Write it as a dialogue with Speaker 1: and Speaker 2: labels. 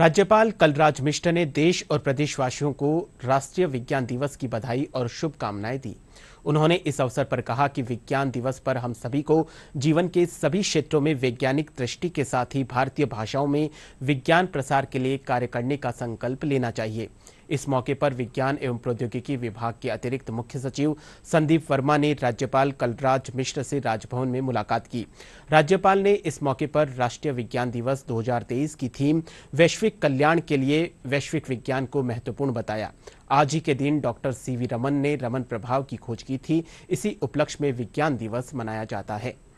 Speaker 1: राज्यपाल कलराज मिश्र ने देश और प्रदेशवासियों को राष्ट्रीय विज्ञान दिवस की बधाई और शुभकामनाएं दी उन्होंने इस अवसर पर कहा कि विज्ञान दिवस पर हम सभी को जीवन के सभी क्षेत्रों में वैज्ञानिक दृष्टि के साथ ही भारतीय भाषाओं में विज्ञान प्रसार के लिए कार्य करने का संकल्प लेना चाहिए इस मौके पर विज्ञान एवं प्रौद्योगिकी विभाग के अतिरिक्त मुख्य सचिव संदीप वर्मा ने राज्यपाल कलराज मिश्र से राजभवन में मुलाकात की राज्यपाल ने इस मौके पर राष्ट्रीय विज्ञान दिवस 2023 की थीम वैश्विक कल्याण के लिए वैश्विक विज्ञान को महत्वपूर्ण बताया आज ही के दिन डॉक्टर सीवी रमन ने रमन प्रभाव की खोज की थी इसी उपलक्ष्य में विज्ञान दिवस मनाया जाता है